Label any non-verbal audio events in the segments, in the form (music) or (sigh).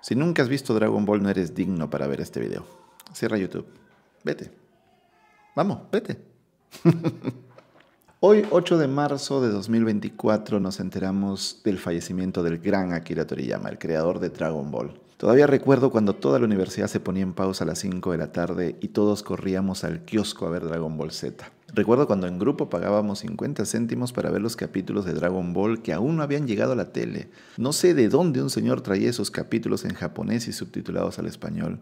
Si nunca has visto Dragon Ball, no eres digno para ver este video. Cierra YouTube. Vete. Vamos, vete. (laughs) Hoy, 8 de marzo de 2024, nos enteramos del fallecimiento del gran Akira Toriyama, el creador de Dragon Ball. Todavía recuerdo cuando toda la universidad se ponía en pausa a las 5 de la tarde y todos corríamos al kiosco a ver Dragon Ball Z. Recuerdo cuando en grupo pagábamos 50 céntimos para ver los capítulos de Dragon Ball que aún no habían llegado a la tele. No sé de dónde un señor traía esos capítulos en japonés y subtitulados al español.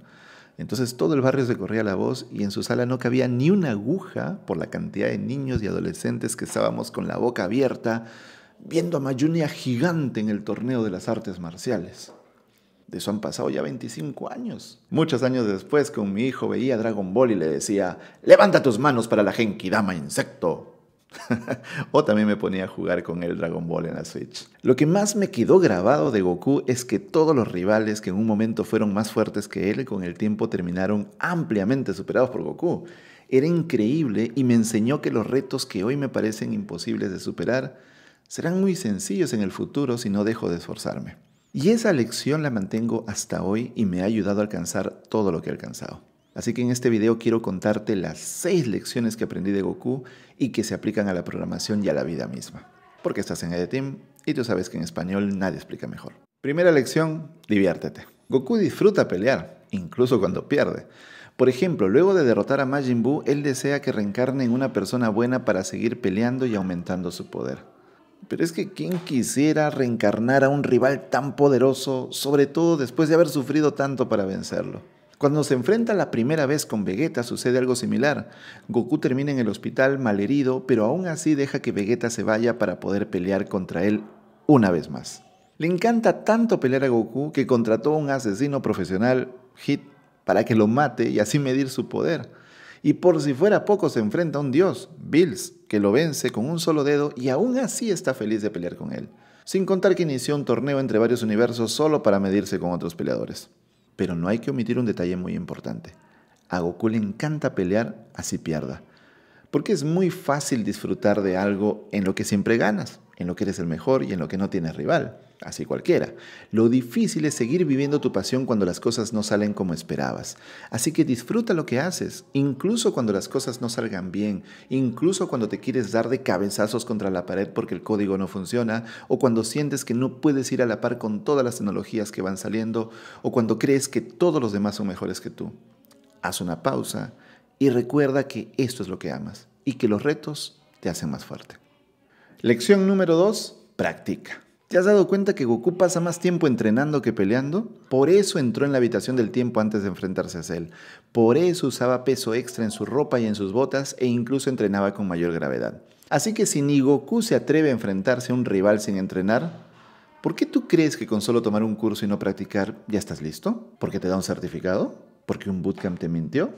Entonces todo el barrio se corría la voz y en su sala no cabía ni una aguja por la cantidad de niños y adolescentes que estábamos con la boca abierta viendo a Mayunia gigante en el torneo de las artes marciales. De eso han pasado ya 25 años. Muchos años después, con mi hijo veía Dragon Ball y le decía, levanta tus manos para la dama insecto. (laughs) o también me ponía a jugar con el Dragon Ball en la Switch. Lo que más me quedó grabado de Goku es que todos los rivales que en un momento fueron más fuertes que él con el tiempo terminaron ampliamente superados por Goku. Era increíble y me enseñó que los retos que hoy me parecen imposibles de superar serán muy sencillos en el futuro si no dejo de esforzarme. Y esa lección la mantengo hasta hoy y me ha ayudado a alcanzar todo lo que he alcanzado. Así que en este video quiero contarte las 6 lecciones que aprendí de Goku y que se aplican a la programación y a la vida misma. Porque estás en Team y tú sabes que en español nadie explica mejor. Primera lección, diviértete. Goku disfruta pelear, incluso cuando pierde. Por ejemplo, luego de derrotar a Majin Buu, él desea que reencarne en una persona buena para seguir peleando y aumentando su poder. Pero es que ¿quién quisiera reencarnar a un rival tan poderoso, sobre todo después de haber sufrido tanto para vencerlo? Cuando se enfrenta la primera vez con Vegeta sucede algo similar. Goku termina en el hospital malherido, pero aún así deja que Vegeta se vaya para poder pelear contra él una vez más. Le encanta tanto pelear a Goku que contrató a un asesino profesional, Hit, para que lo mate y así medir su poder. Y por si fuera poco se enfrenta a un dios, Bills, que lo vence con un solo dedo y aún así está feliz de pelear con él. Sin contar que inició un torneo entre varios universos solo para medirse con otros peleadores. Pero no hay que omitir un detalle muy importante. A Goku le encanta pelear así pierda. Porque es muy fácil disfrutar de algo en lo que siempre ganas en lo que eres el mejor y en lo que no tienes rival, así cualquiera. Lo difícil es seguir viviendo tu pasión cuando las cosas no salen como esperabas. Así que disfruta lo que haces, incluso cuando las cosas no salgan bien, incluso cuando te quieres dar de cabezazos contra la pared porque el código no funciona, o cuando sientes que no puedes ir a la par con todas las tecnologías que van saliendo, o cuando crees que todos los demás son mejores que tú. Haz una pausa y recuerda que esto es lo que amas y que los retos te hacen más fuerte. Lección número 2. Practica. ¿Te has dado cuenta que Goku pasa más tiempo entrenando que peleando? Por eso entró en la habitación del tiempo antes de enfrentarse a Cell. Por eso usaba peso extra en su ropa y en sus botas e incluso entrenaba con mayor gravedad. Así que si ni Goku se atreve a enfrentarse a un rival sin entrenar, ¿por qué tú crees que con solo tomar un curso y no practicar ya estás listo? ¿Porque te da un certificado? ¿Porque un bootcamp te mintió?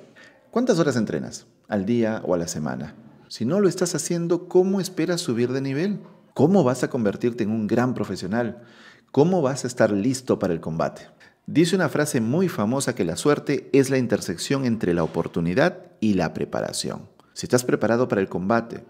¿Cuántas horas entrenas? ¿Al día o a la semana? Si no lo estás haciendo, ¿cómo esperas subir de nivel? ¿Cómo vas a convertirte en un gran profesional? ¿Cómo vas a estar listo para el combate? Dice una frase muy famosa que la suerte es la intersección entre la oportunidad y la preparación. Si estás preparado para el combate,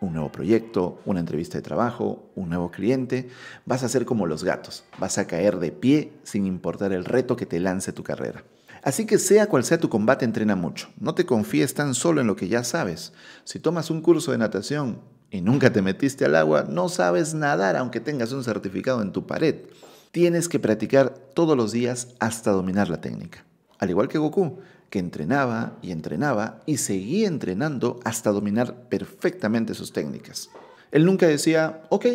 un nuevo proyecto, una entrevista de trabajo, un nuevo cliente, vas a ser como los gatos, vas a caer de pie sin importar el reto que te lance tu carrera. Así que sea cual sea tu combate, entrena mucho. No te confíes tan solo en lo que ya sabes. Si tomas un curso de natación y nunca te metiste al agua, no sabes nadar aunque tengas un certificado en tu pared. Tienes que practicar todos los días hasta dominar la técnica. Al igual que Goku, que entrenaba y entrenaba y seguía entrenando hasta dominar perfectamente sus técnicas. Él nunca decía, ok,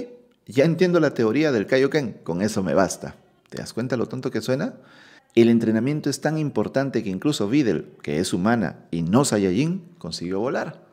ya entiendo la teoría del Kaioken, con eso me basta. ¿Te das cuenta lo tonto que suena? El entrenamiento es tan importante que incluso Videl, que es humana y no Saiyajin, consiguió volar.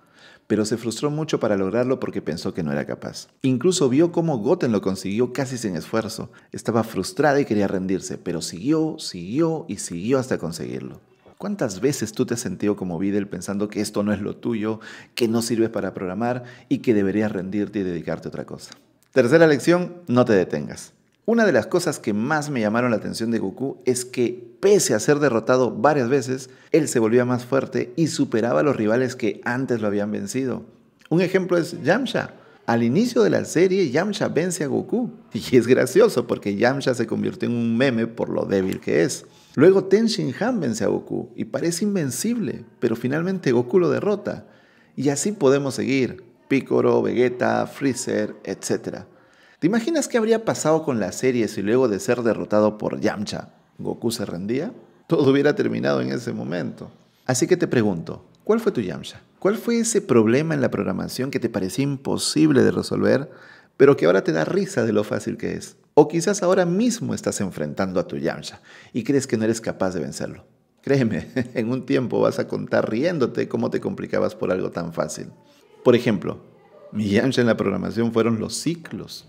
Pero se frustró mucho para lograrlo porque pensó que no era capaz. Incluso vio cómo Goten lo consiguió casi sin esfuerzo. Estaba frustrada y quería rendirse, pero siguió, siguió y siguió hasta conseguirlo. ¿Cuántas veces tú te has sentido como Videl pensando que esto no es lo tuyo, que no sirves para programar y que deberías rendirte y dedicarte a otra cosa? Tercera lección, no te detengas. Una de las cosas que más me llamaron la atención de Goku es que, pese a ser derrotado varias veces, él se volvía más fuerte y superaba a los rivales que antes lo habían vencido. Un ejemplo es Yamcha. Al inicio de la serie, Yamcha vence a Goku. (laughs) Y es gracioso porque Yamcha se convirtió en un meme por lo débil que es. Luego Ten vence a Goku y parece invencible, pero finalmente Goku lo derrota. Y así podemos seguir. Picoro, Vegeta, Freezer, etc. ¿Te imaginas qué habría pasado con la serie si luego de ser derrotado por Yamcha, Goku se rendía? Todo hubiera terminado en ese momento. Así que te pregunto, ¿cuál fue tu Yamcha? ¿Cuál fue ese problema en la programación que te parecía imposible de resolver, pero que ahora te da risa de lo fácil que es? O quizás ahora mismo estás enfrentando a tu Yamcha y crees que no eres capaz de vencerlo. Créeme, (laughs) en un tiempo vas a contar riéndote cómo te complicabas por algo tan fácil. Por ejemplo, mi Yamcha en la programación fueron los ciclos.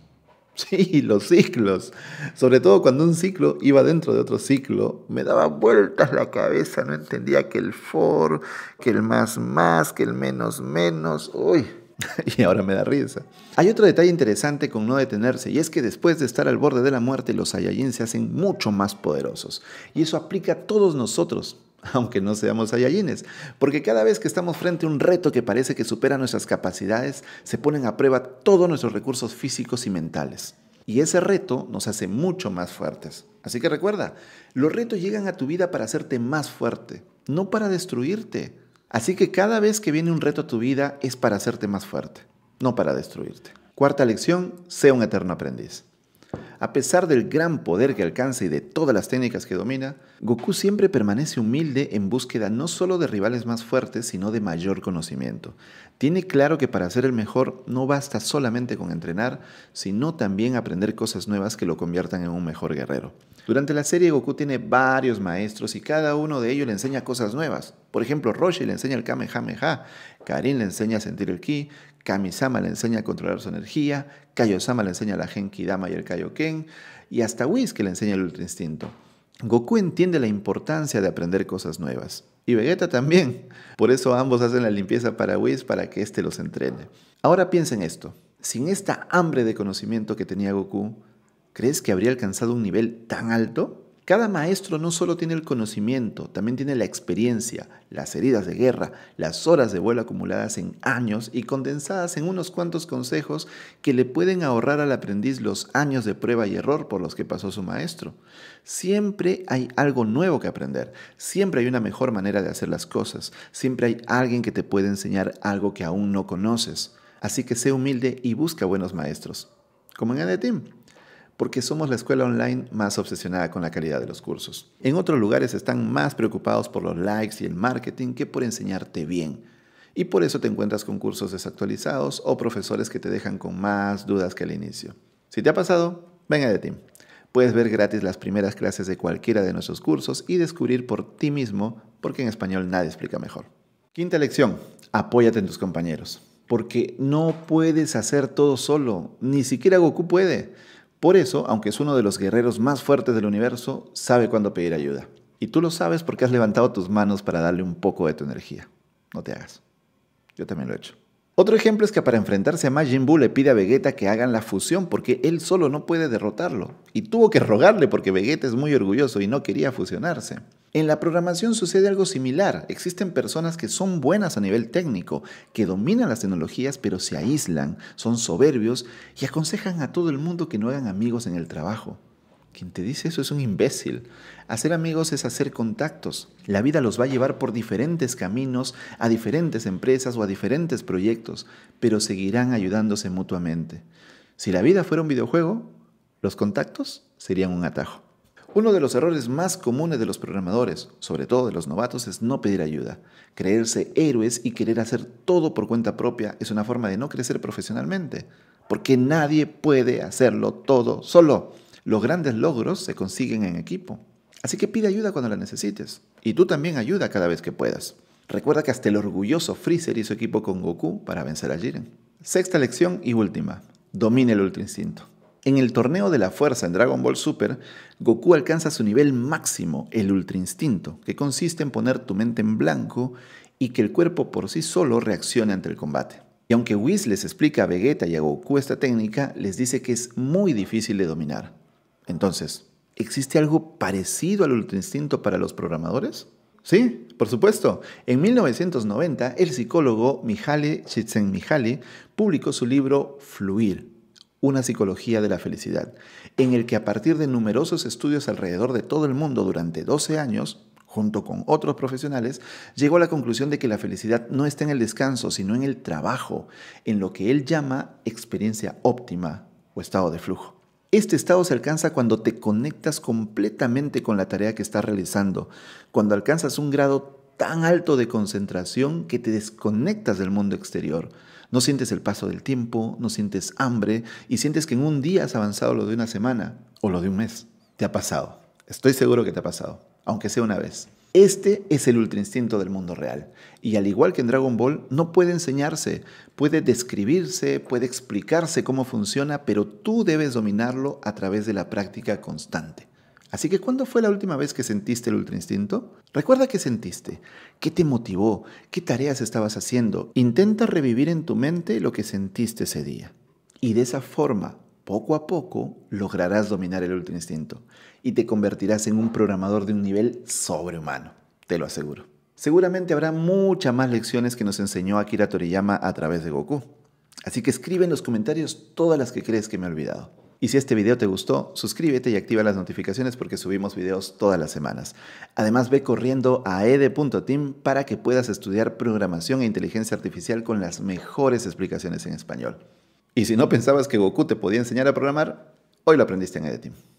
Sí, los ciclos. Sobre todo cuando un ciclo iba dentro de otro ciclo, me daba vueltas la cabeza, no entendía que el for, que el más más, que el menos menos. Uy, (laughs) y ahora me da risa. Hay otro detalle interesante con no detenerse, y es que después de estar al borde de la muerte, los Saiyajin se hacen mucho más poderosos. Y eso aplica a todos nosotros. (laughs) aunque no seamos ayayines, porque cada vez que estamos frente a un reto que parece que supera nuestras capacidades, se ponen a prueba todos nuestros recursos físicos y mentales. Y ese reto nos hace mucho más fuertes. Así que recuerda, los retos llegan a tu vida para hacerte más fuerte, no para destruirte. Así que cada vez que viene un reto a tu vida es para hacerte más fuerte, no para destruirte. Cuarta lección, sea un eterno aprendiz a pesar del gran poder que alcanza y de todas las técnicas que domina, Goku siempre permanece humilde en búsqueda no solo de rivales más fuertes, sino de mayor conocimiento. Tiene claro que para ser el mejor no basta solamente con entrenar, sino también aprender cosas nuevas que lo conviertan en un mejor guerrero. Durante la serie, Goku tiene varios maestros y cada uno de ellos le enseña cosas nuevas. Por ejemplo, Roshi le enseña el Kamehameha, Karin le enseña a sentir el ki, Kamisama le enseña a controlar su energía, Kaiosama le enseña la Genki Dama y el Kaioken, y hasta Whis que le enseña el Ultra Instinto. Goku entiende la importancia de aprender cosas nuevas. Y Vegeta también. Por eso ambos hacen la limpieza para Whis para que éste los entrene. Ahora piensen esto. Sin esta hambre de conocimiento que tenía Goku, ¿Crees que habría alcanzado un nivel tan alto? Cada maestro no solo tiene el conocimiento, también tiene la experiencia, las heridas de guerra, las horas de vuelo acumuladas en años y condensadas en unos cuantos consejos que le pueden ahorrar al aprendiz los años de prueba y error por los que pasó su maestro. Siempre hay algo nuevo que aprender, siempre hay una mejor manera de hacer las cosas, siempre hay alguien que te puede enseñar algo que aún no conoces. Así que sé humilde y busca buenos maestros. Como en team? porque somos la escuela online más obsesionada con la calidad de los cursos. En otros lugares están más preocupados por los likes y el marketing que por enseñarte bien. Y por eso te encuentras con cursos desactualizados o profesores que te dejan con más dudas que al inicio. Si te ha pasado, venga de ti. Puedes ver gratis las primeras clases de cualquiera de nuestros cursos y descubrir por ti mismo, porque en español nadie explica mejor. Quinta lección, apóyate en tus compañeros, porque no puedes hacer todo solo, ni siquiera Goku puede. Por eso, aunque es uno de los guerreros más fuertes del universo, sabe cuándo pedir ayuda. Y tú lo sabes porque has levantado tus manos para darle un poco de tu energía. No te hagas. Yo también lo he hecho. Otro ejemplo es que para enfrentarse a Majin Buu le pide a Vegeta que hagan la fusión porque él solo no puede derrotarlo. Y tuvo que rogarle porque Vegeta es muy orgulloso y no quería fusionarse. En la programación sucede algo similar. Existen personas que son buenas a nivel técnico, que dominan las tecnologías pero se aíslan, son soberbios y aconsejan a todo el mundo que no hagan amigos en el trabajo. Quien te dice eso es un imbécil. Hacer amigos es hacer contactos. La vida los va a llevar por diferentes caminos, a diferentes empresas o a diferentes proyectos, pero seguirán ayudándose mutuamente. Si la vida fuera un videojuego, los contactos serían un atajo. Uno de los errores más comunes de los programadores, sobre todo de los novatos, es no pedir ayuda. Creerse héroes y querer hacer todo por cuenta propia es una forma de no crecer profesionalmente, porque nadie puede hacerlo todo solo. Los grandes logros se consiguen en equipo. Así que pide ayuda cuando la necesites. Y tú también ayuda cada vez que puedas. Recuerda que hasta el orgulloso Freezer hizo equipo con Goku para vencer a Jiren. Sexta lección y última. Domina el Ultra Instinto. En el torneo de la fuerza en Dragon Ball Super, Goku alcanza su nivel máximo, el Ultra Instinto, que consiste en poner tu mente en blanco y que el cuerpo por sí solo reaccione ante el combate. Y aunque Whis les explica a Vegeta y a Goku esta técnica, les dice que es muy difícil de dominar. Entonces, ¿existe algo parecido al ultrainstinto para los programadores? Sí, por supuesto. En 1990, el psicólogo Mihaly Csikszentmihalyi publicó su libro Fluir, una psicología de la felicidad, en el que a partir de numerosos estudios alrededor de todo el mundo durante 12 años, junto con otros profesionales, llegó a la conclusión de que la felicidad no está en el descanso, sino en el trabajo, en lo que él llama experiencia óptima o estado de flujo. Este estado se alcanza cuando te conectas completamente con la tarea que estás realizando, cuando alcanzas un grado tan alto de concentración que te desconectas del mundo exterior. No sientes el paso del tiempo, no sientes hambre y sientes que en un día has avanzado lo de una semana o lo de un mes. Te ha pasado. Estoy seguro que te ha pasado, aunque sea una vez. Este es el ultra instinto del mundo real. Y al igual que en Dragon Ball, no puede enseñarse, puede describirse, puede explicarse cómo funciona, pero tú debes dominarlo a través de la práctica constante. Así que, ¿cuándo fue la última vez que sentiste el ultra instinto? Recuerda qué sentiste, qué te motivó, qué tareas estabas haciendo. Intenta revivir en tu mente lo que sentiste ese día. Y de esa forma poco a poco lograrás dominar el último instinto y te convertirás en un programador de un nivel sobrehumano, te lo aseguro. Seguramente habrá muchas más lecciones que nos enseñó Akira Toriyama a través de Goku. Así que escribe en los comentarios todas las que crees que me he olvidado. Y si este video te gustó, suscríbete y activa las notificaciones porque subimos videos todas las semanas. Además, ve corriendo a ed.team para que puedas estudiar programación e inteligencia artificial con las mejores explicaciones en español. Y si no pensabas que Goku te podía enseñar a programar, hoy lo aprendiste en Editing.